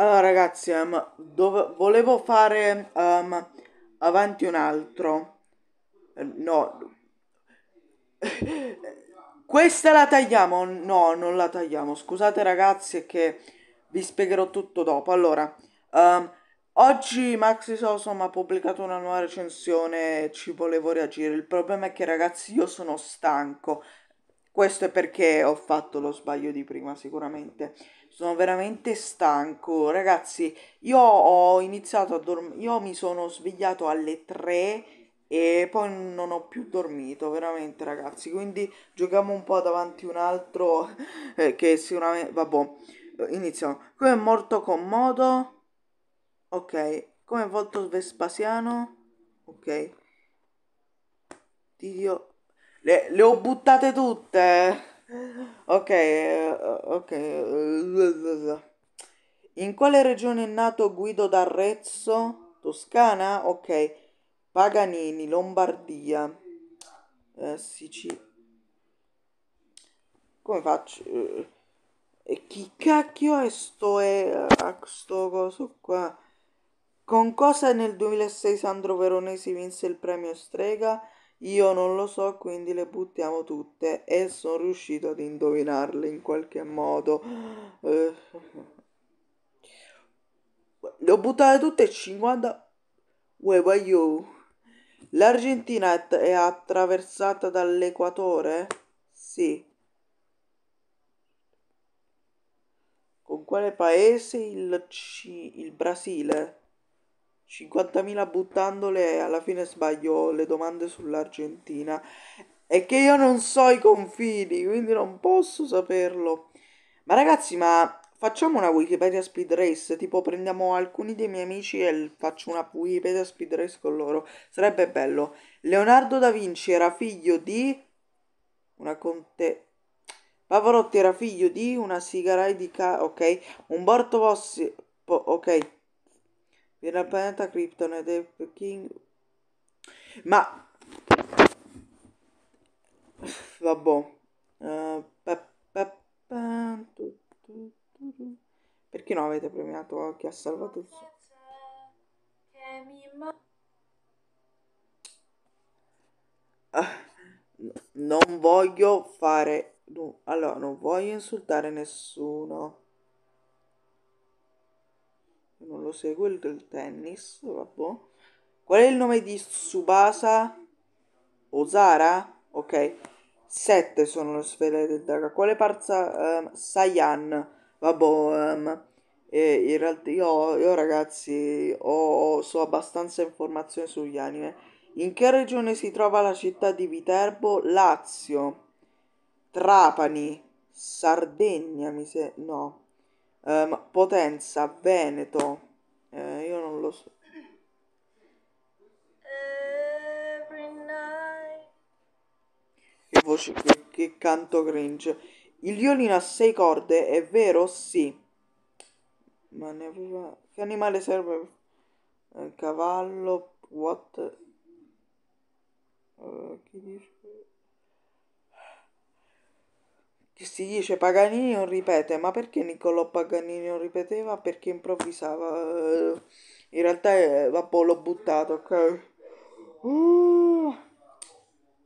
Allora ragazzi, um, dove, volevo fare um, avanti un altro. Ehm, no. Questa la tagliamo? No, non la tagliamo. Scusate ragazzi che vi spiegherò tutto dopo. Allora, um, oggi Maxi Sosom ha pubblicato una nuova recensione ci volevo reagire. Il problema è che ragazzi io sono stanco. Questo è perché ho fatto lo sbaglio di prima sicuramente sono veramente stanco. Ragazzi, io ho iniziato a dormire, io mi sono svegliato alle 3 e poi non ho più dormito, veramente ragazzi. Quindi giochiamo un po' davanti un altro eh, che sicuramente... Vabbè, iniziamo. Come è morto Commodo? Ok. Come è volto Vespasiano? Ok. Dio... Le, le ho buttate tutte! Ok, eh, ok. In quale regione è nato Guido d'Arezzo? Toscana? Ok. Paganini, Lombardia. Eh, Sicilia. Come faccio? Eh, e chi cacchio è sto, è, eh, sto coso qua? Con cosa nel 2006 Sandro Veronesi vinse il premio Strega? Io non lo so, quindi le buttiamo tutte e sono riuscito ad indovinarle in qualche modo. Eh. Le ho buttate tutte e 50. you. L'Argentina è attraversata dall'equatore? Sì. Con quale paese il, C- il Brasile? 50.000 buttandole e alla fine sbaglio le domande sull'Argentina. E che io non so i confini, quindi non posso saperlo. Ma ragazzi, ma facciamo una Wikipedia Speed Race, tipo prendiamo alcuni dei miei amici e faccio una Wikipedia Speed Race con loro. Sarebbe bello. Leonardo da Vinci era figlio di una conte Pavarotti era figlio di una sigarai di ca... ok, un Borto Vossi po... ok. Viene dal pianeta Krypton ed è King. Ma. Vabbè. Uh, pa, Perché non avete premiato chi ha salvato il suo? Uh, ah, non voglio fare. allora, non voglio insultare nessuno non lo segue il, il tennis, vabbè. Qual è il nome di Tsubasa Ozara? Ok. Sette sono le sfere del Daga. Quale parza um, Saiyan? Vabbè, um, e in realtà io, io ragazzi ho, so abbastanza informazione sugli anime. In che regione si trova la città di Viterbo? Lazio, Trapani, Sardegna, mi sembra. no eh, Potenza, Veneto, eh, io non lo so. Che voce, che, che canto cringe. Il violino ha sei corde, è vero? Sì. Ma ne aveva... Che animale serve? Eh, cavallo, what? Uh, chi dice? si dice Paganini non ripete, ma perché Niccolò Paganini non ripeteva? Perché improvvisava. Eh, in realtà, eh, vabbè, boh, l'ho buttato, ok? Uh.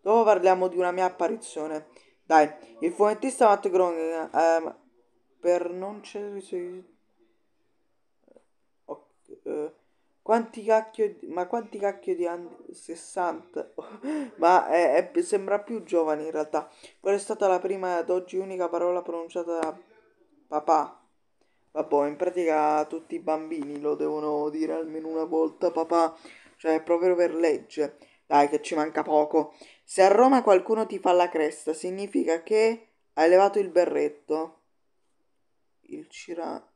Dopo parliamo di una mia apparizione. Dai, il fumettista Matt Groening, eh, per non c'è... Quanti cacchio, ma quanti cacchio di anni 60? ma è, è, sembra più giovane in realtà. Quella è stata la prima ad oggi unica parola pronunciata da papà. Vabbè, in pratica tutti i bambini lo devono dire almeno una volta papà, cioè proprio per legge. Dai che ci manca poco. Se a Roma qualcuno ti fa la cresta, significa che hai levato il berretto. Il cirano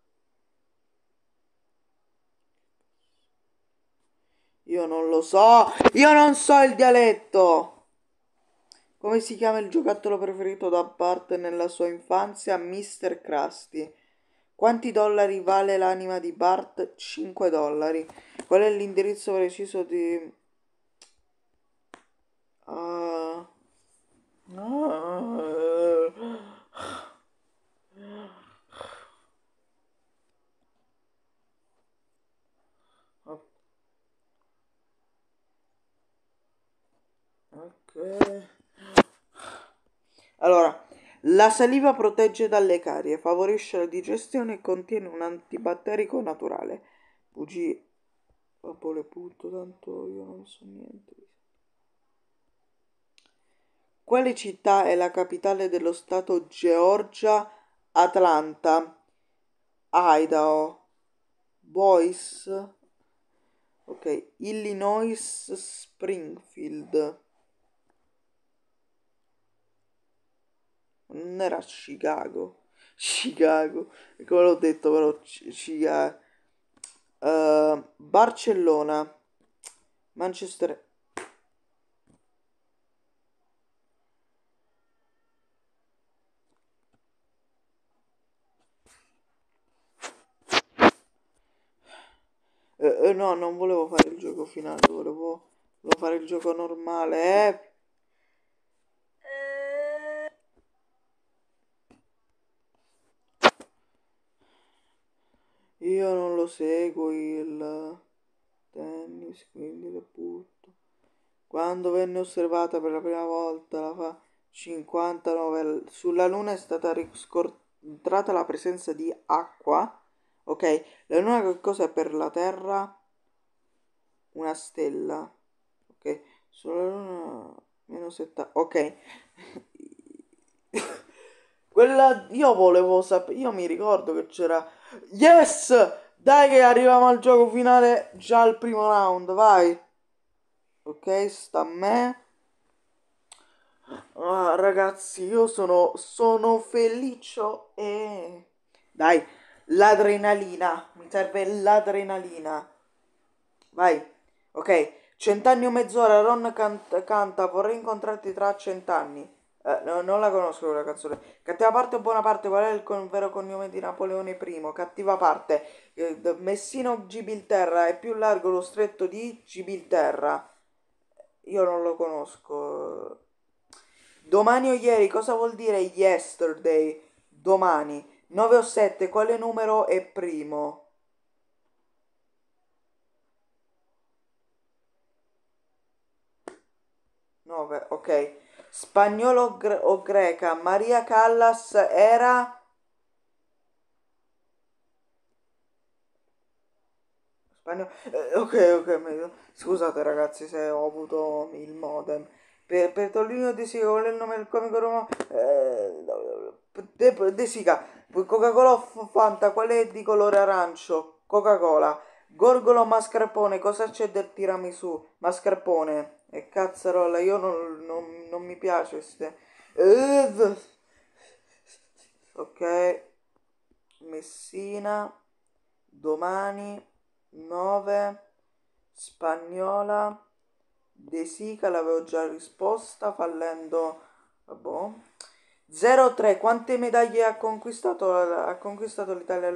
Io non lo so. Io non so il dialetto. Come si chiama il giocattolo preferito da Bart nella sua infanzia? Mr. Krusty. Quanti dollari vale l'anima di Bart? 5 dollari. Qual è l'indirizzo preciso di... Uh... Uh... Allora, la saliva protegge dalle carie, favorisce la digestione e contiene un antibatterico naturale. Bugie. Vabbè, le butto, tanto io non so niente. Quale città è la capitale dello stato Georgia? Atlanta, Idaho, Boise, ok, Illinois, Springfield. non era Chicago. Chicago, come l'ho detto però, Chicago. Uh, eh, Barcellona, Manchester... Eh, eh, no, non volevo fare il gioco finale, volevo fare il gioco normale. Eh? Io non lo seguo il tennis, quindi le butto. Quando venne osservata per la prima volta la fa 59 sulla Luna è stata riscontrata la presenza di acqua. Ok, la Luna che cosa è per la Terra? Una stella. Ok, sulla Luna meno 70. Ok. Quella, io volevo sapere, io mi ricordo che c'era... Yes! Dai che arriviamo al gioco finale già al primo round, vai! Ok, sta a me. Ah, ragazzi, io sono, sono felicio e... Dai, l'adrenalina, mi serve l'adrenalina. Vai, ok. Cent'anni o mezz'ora, Ron canta, canta vorrei incontrarti tra cent'anni. Eh, no, non la conosco la canzone. Cattiva parte o buona parte? Qual è il con vero cognome di Napoleone I? Cattiva parte. Uh, Messina Gibilterra? È più largo lo stretto di Gibilterra. Io non lo conosco. Domani o ieri? Cosa vuol dire yesterday? Domani. 9 o 7? Quale numero è primo? ok spagnola o greca, Maria Callas era... Spagnolo... Eh, ok, ok, scusate ragazzi se ho avuto il modem. Per, per Torino De Sica, qual è il nome del comico romano? Eh, De, De Sica, Coca-Cola Fanta, qual è di colore arancio? Coca-Cola. Gorgolo mascarpone, cosa c'è del tiramisù? Mascarpone. E cazzarola, io non, non, non mi piace queste... Ok. Messina. Domani. 9. Spagnola. De Sica l'avevo già risposta fallendo... Vabbè. 0-3. Quante medaglie ha conquistato, ha conquistato l'Italia?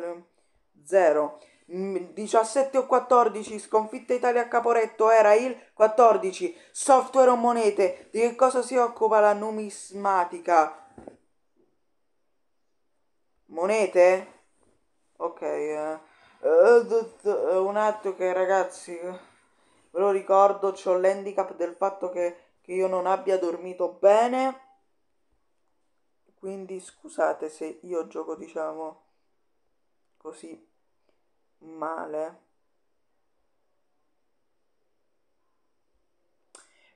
0. 17 mm, o 14 sconfitta Italia a Caporetto era il 14 software o monete di che cosa si occupa la numismatica monete ok eh. Eh, un attimo che ragazzi ve lo ricordo c'ho l'handicap del fatto che, che io non abbia dormito bene quindi scusate se io gioco diciamo così male.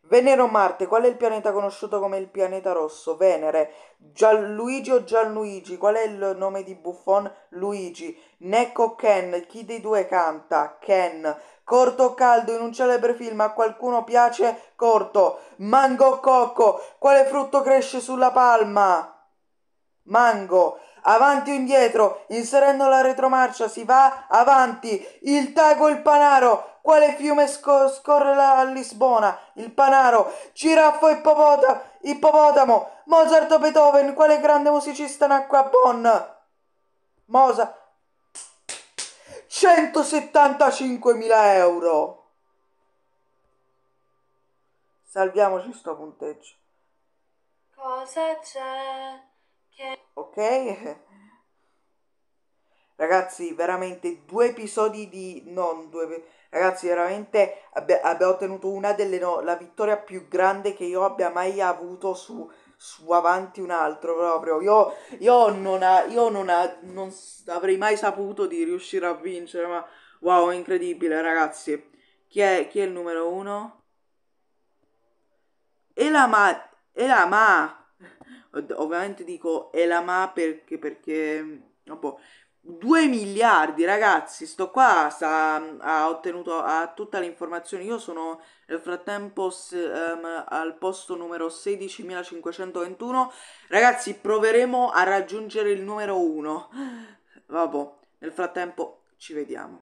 Venere o Marte, qual è il pianeta conosciuto come il pianeta rosso? Venere. Gianluigi o Gianluigi, qual è il nome di Buffon? Luigi. Necco Ken, chi dei due canta? Ken. Corto o caldo, in un celebre film a qualcuno piace? Corto. Mango o cocco, quale frutto cresce sulla palma? Mango avanti o indietro, inserendo la retromarcia, si va avanti, il Tago il Panaro, quale fiume scor- scorre la- a Lisbona, il Panaro, Giraffo e Popota- Ippopotamo, Mozart o Beethoven, quale grande musicista nacque a Bonn? Mozart, 175.000 euro. Salviamoci sto punteggio. Cosa c'è? ok? Ragazzi, veramente due episodi di... non due... Ragazzi, veramente abbiamo abbia ottenuto una delle... No, la vittoria più grande che io abbia mai avuto su, su avanti un altro proprio. Io, io, non, ha, io non, ha, non avrei mai saputo di riuscire a vincere, ma wow, incredibile, ragazzi. Chi è, chi è il numero uno? E la ma... E la ma ovviamente dico Elama perché, perché oh boh, 2 miliardi ragazzi sto qua sa, ha ottenuto ha tutte le informazioni io sono nel frattempo se, um, al posto numero 16.521 ragazzi proveremo a raggiungere il numero 1 vabbè nel frattempo ci vediamo